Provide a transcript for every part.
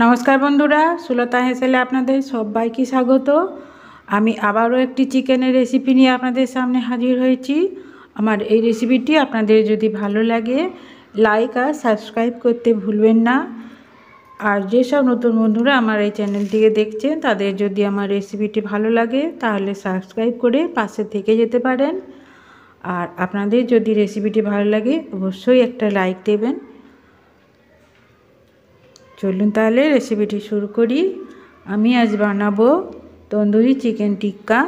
নমস্কার বন্ধুরা সুলতা হেসেলে আপনাদের সবাইকে স্বাগত আমি আবারও একটি চিকেনের রেসিপি নিয়ে আপনাদের সামনে হাজির হয়েছি আমার এই রেসিপিটি আপনাদের যদি ভালো লাগে লাইক আর সাবস্ক্রাইব করতে ভুলবেন না আর যেসব নতুন বন্ধুরা আমার এই চ্যানেলটিকে দেখছেন তাদের যদি আমার রেসিপিটি ভালো লাগে তাহলে সাবস্ক্রাইব করে পাশে থেকে যেতে পারেন আর আপনাদের যদি রেসিপিটি ভালো লাগে অবশ্যই একটা লাইক দেবেন চলুন তাহলে রেসিপিটি শুরু করি আমি আজ বানাবো তন্দুরি চিকেন টিক্কা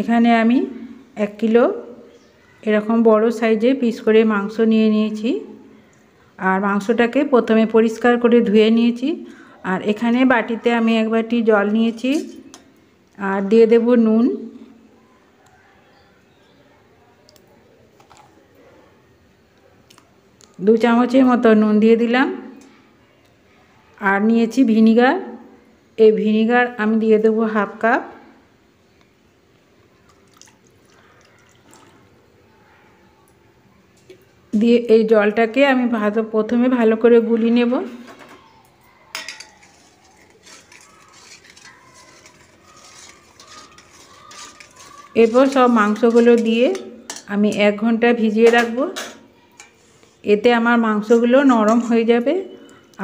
এখানে আমি এক কিলো এরকম বড় সাইজে পিস করে মাংস নিয়ে নিয়েছি আর মাংসটাকে প্রথমে পরিষ্কার করে ধুয়ে নিয়েছি আর এখানে বাটিতে আমি এক বাটি জল নিয়েছি আর দিয়ে দেব নুন দু চামচের মতো নুন দিয়ে দিলাম আর নিয়েছি ভিনিগার এই ভিনিগার আমি দিয়ে দেবো হাফ কাপ দিয়ে এই জলটাকে আমি ভালো প্রথমে ভালো করে গুলি নেব এরপর সব মাংসগুলো দিয়ে আমি এক ঘন্টা ভিজিয়ে রাখবো এতে আমার মাংসগুলো নরম হয়ে যাবে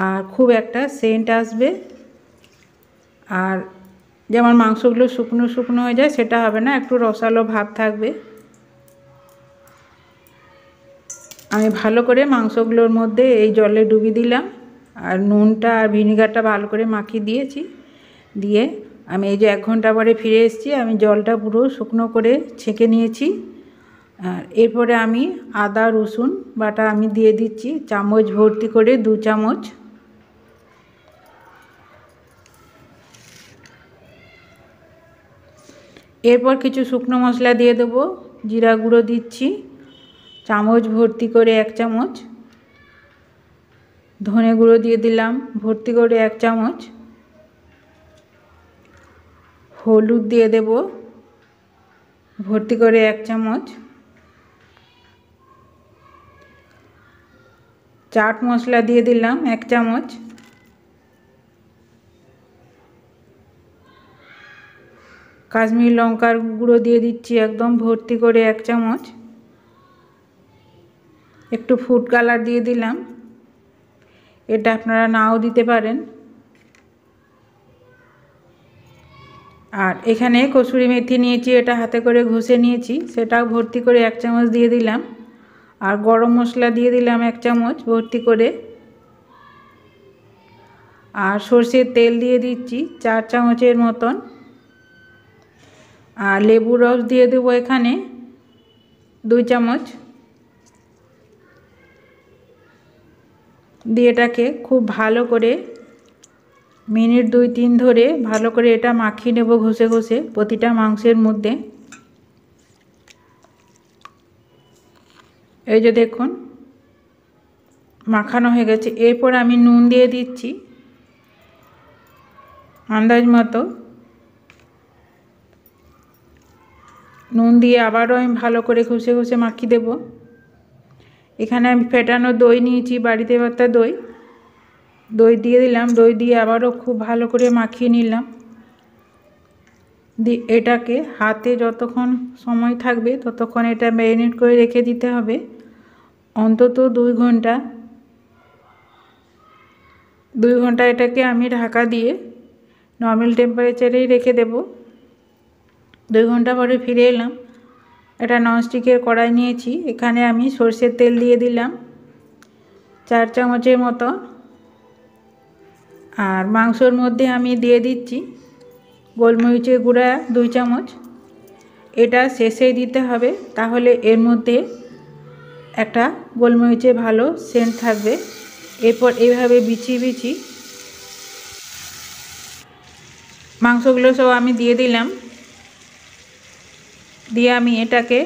আর খুব একটা সেন্ট আসবে আর যেমন মাংসগুলো শুকনো শুকনো হয়ে যায় সেটা হবে না একটু রসালো ভাব থাকবে আমি ভালো করে মাংসগুলোর মধ্যে এই জলে ডুবিয়ে দিলাম আর নুনটা আর ভিনিগারটা ভালো করে মাখিয়ে দিয়েছি দিয়ে আমি এই যে এক ঘন্টা পরে ফিরে এসেছি আমি জলটা পুরো শুকনো করে ছেঁকে নিয়েছি আর এরপরে আমি আদা রসুন বাটা আমি দিয়ে দিচ্ছি চামচ ভর্তি করে দু চামচ এরপর কিছু শুকনো মশলা দিয়ে দেবো জিরা গুঁড়ো দিচ্ছি চামচ ভর্তি করে এক চামচ ধনে গুঁড়ো দিয়ে দিলাম ভর্তি করে এক চামচ হলুদ দিয়ে দেব ভর্তি করে এক চামচ চাট মশলা দিয়ে দিলাম এক চামচ কাশ্মীর লঙ্কার গুঁড়ো দিয়ে দিচ্ছি একদম ভর্তি করে এক চামচ একটু ফুড কালার দিয়ে দিলাম এটা আপনারা নাও দিতে পারেন আর এখানে কসুরি মেথি নিয়েছি এটা হাতে করে ঘষে নিয়েছি সেটাও ভর্তি করে এক চামচ দিয়ে দিলাম আর গরম মশলা দিয়ে দিলাম এক চামচ ভর্তি করে আর সর্ষের তেল দিয়ে দিচ্ছি চার চামচের মতন আর লেবু রস দিয়ে দেবো এখানে দুই চামচ দিয়ে এটাকে খুব ভালো করে মিনিট দুই তিন ধরে ভালো করে এটা মাখিয়ে নেব ঘষে ঘষে প্রতিটা মাংসের মধ্যে এই যে দেখুন মাখানো হয়ে গেছে এরপর আমি নুন দিয়ে দিচ্ছি আন্দাজ মতো নুন দিয়ে আবারও আমি ভালো করে ঘুষে ঘুষে মাখিয়ে দেব এখানে আমি ফেটানো দই নিয়েছি বাড়িতে বার্তা দই দই দিয়ে দিলাম দই দিয়ে আবারও খুব ভালো করে মাখিয়ে নিলাম দি এটাকে হাতে যতক্ষণ সময় থাকবে ততক্ষণ এটা ম্যারিনেট করে রেখে দিতে হবে অন্তত দুই ঘন্টা দুই ঘন্টা এটাকে আমি ঢাকা দিয়ে নর্মাল টেম্পারেচারেই রেখে দেব দুই ঘন্টা পরে ফিরে এলাম এটা ননস্টিকের কড়াই নিয়েছি এখানে আমি সর্ষের তেল দিয়ে দিলাম চার চামচের মতো আর মাংসর মধ্যে আমি দিয়ে দিচ্ছি গোলমরিচের গুঁড়া দুই চামচ এটা শেষে দিতে হবে তাহলে এর মধ্যে একটা গোলমরিচে ভালো সেন্ট থাকবে এরপর এইভাবে বিছিয়ে বিচি মাংসগুলো সব আমি দিয়ে দিলাম দিয়ে আমি এটাকে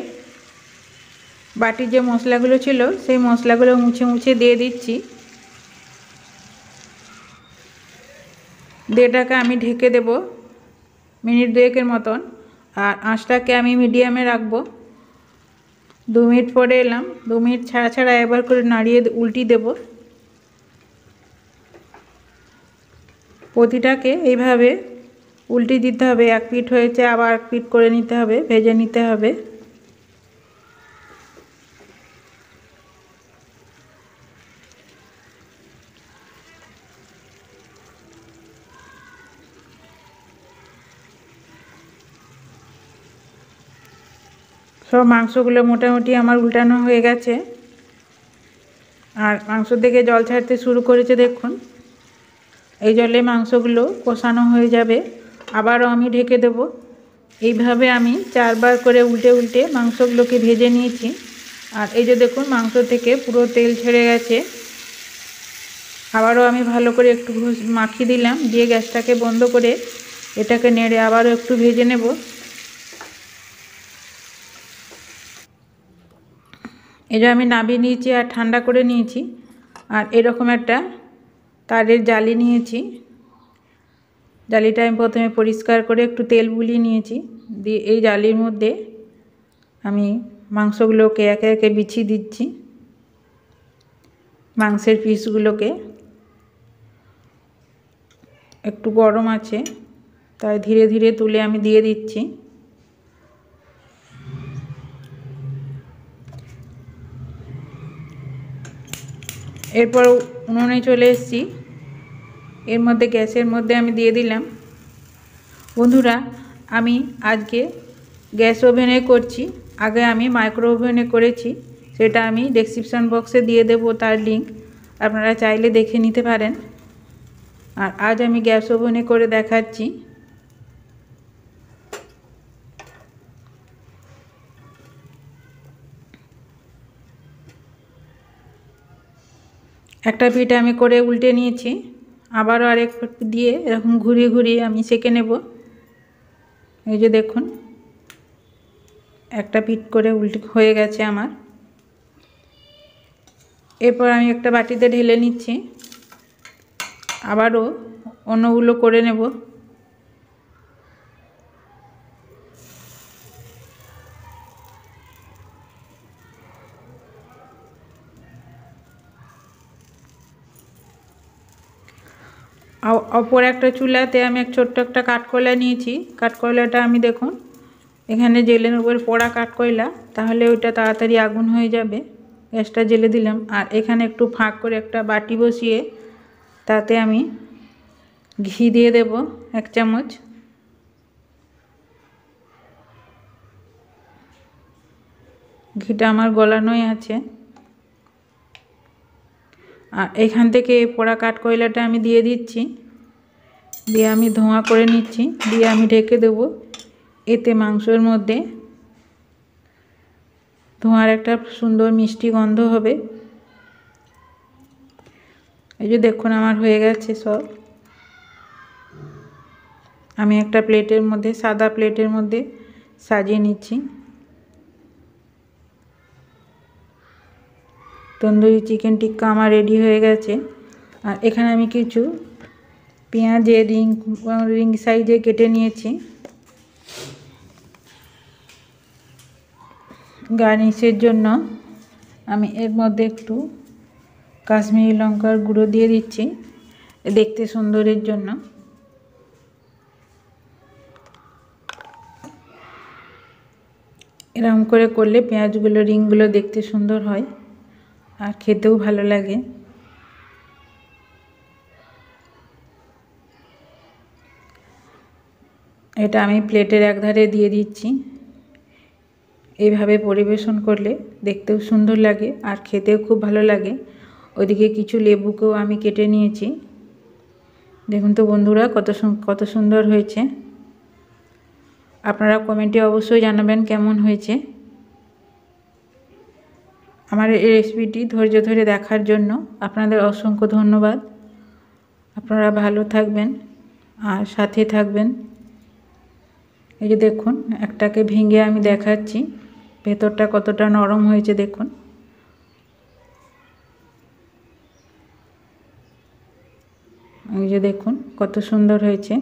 বাটির যে মশলাগুলো ছিল সেই মশলাগুলো মুছে মুছে দিয়ে দিচ্ছি দিয়ে এটাকে আমি ঢেকে দেবো মিনিট দুয়েকের মতন আর আঁচটাকে আমি মিডিয়ামে রাখবো দু মিনিট পরে এলাম দু মিনিট ছাড়া ছাড়া একবার করে নাড়িয়ে উল্টি দেব প্রতিটাকে এইভাবে উল্টি দিতে হবে এক পিঠ হয়েছে আবার এক পিঠ করে নিতে হবে ভেজে নিতে হবে সব মাংসগুলো মোটামুটি আমার উল্টানো হয়ে গেছে আর মাংস থেকে জল ছাড়তে শুরু করেছে দেখুন এই জলে মাংসগুলো কষানো হয়ে যাবে আবারও আমি ঢেকে দেব এইভাবে আমি চারবার করে উল্টে উল্টে মাংসগুলোকে ভেজে নিয়েছি আর এই যে দেখুন মাংস থেকে পুরো তেল ছেড়ে গেছে আবারও আমি ভালো করে একটু মাখিয়ে দিলাম দিয়ে গ্যাসটাকে বন্ধ করে এটাকে নেড়ে আবারও একটু ভেজে নেব এটা আমি নাবিয়ে নিয়েছি আর ঠান্ডা করে নিয়েছি আর এরকম একটা তারের জালি নিয়েছি জালিটা আমি প্রথমে পরিষ্কার করে একটু তেল বুলিয়ে নিয়েছি দিয়ে এই জালির মধ্যে আমি মাংসগুলোকে একে একে বিছিয়ে দিচ্ছি মাংসের পিসগুলোকে একটু গরম আছে তাই ধীরে ধীরে তুলে আমি দিয়ে দিচ্ছি এরপর উনুনে চলে এসেছি এর মধ্যে গ্যাসের মধ্যে আমি দিয়ে দিলাম বন্ধুরা আমি আজকে গ্যাস ওভেনে করছি আগে আমি মাইক্রো ওভেনে করেছি সেটা আমি ডেসক্রিপশান বক্সে দিয়ে দেব তার লিঙ্ক আপনারা চাইলে দেখে নিতে পারেন আর আজ আমি গ্যাস ওভেনে করে দেখাচ্ছি একটা পিঠে আমি করে উল্টে নিয়েছি আবারও আরেক দিয়ে এরকম ঘুরিয়ে ঘুরিয়ে আমি সেঁকে নেব এই যে দেখুন একটা পিঠ করে উল্টে হয়ে গেছে আমার এরপর আমি একটা বাটিতে ঢেলে নিচ্ছি আবারও অন্যগুলো করে নেব অপর একটা চুলাতে আমি এক ছোট্ট একটা কাঠকয়লা নিয়েছি কাঠকয়লাটা আমি দেখুন এখানে জেলের উপর পোড়া কাঠকয়লা তাহলে ওইটা তাড়াতাড়ি আগুন হয়ে যাবে গ্যাসটা জেলে দিলাম আর এখানে একটু ফাঁক করে একটা বাটি বসিয়ে তাতে আমি ঘি দিয়ে দেব এক চামচ ঘিটা আমার গলানোই আছে আর এখান থেকে পোড়া কাঠ কয়লাটা আমি দিয়ে দিচ্ছি দিয়ে আমি ধোঁয়া করে নিচ্ছি দিয়ে আমি ঢেকে দেবো এতে মাংসের মধ্যে ধোঁয়ার একটা সুন্দর মিষ্টি গন্ধ হবে এই যে দেখুন আমার হয়ে গেছে সব আমি একটা প্লেটের মধ্যে সাদা প্লেটের মধ্যে সাজিয়ে নিচ্ছি তন্দুরি চিকেন টিক্কা আমার রেডি হয়ে গেছে আর এখানে আমি কিছু পেঁয়াজে রিং রিং সাইজে কেটে নিয়েছি গার্নিশের জন্য আমি এর মধ্যে একটু কাশ্মীরি লঙ্কার গুঁড়ো দিয়ে দিচ্ছি দেখতে সুন্দরের জন্য এরকম করে করলে পেঁয়াজগুলো রিংগুলো দেখতে সুন্দর হয় আর খেতেও ভালো লাগে এটা আমি প্লেটের একধারে দিয়ে দিচ্ছি এইভাবে পরিবেশন করলে দেখতেও সুন্দর লাগে আর খেতেও খুব ভালো লাগে ওইদিকে কিছু লেবুকেও আমি কেটে নিয়েছি দেখুন তো বন্ধুরা কত কত সুন্দর হয়েছে আপনারা কমেন্টে অবশ্যই জানাবেন কেমন হয়েছে আমার এই রেসিপিটি ধৈর্য ধরে দেখার জন্য আপনাদের অসংখ্য ধন্যবাদ আপনারা ভালো থাকবেন আর সাথে থাকবেন এই যে দেখুন একটাকে ভেঙে আমি দেখাচ্ছি ভেতরটা কতটা নরম হয়েছে দেখুন এই যে দেখুন কত সুন্দর হয়েছে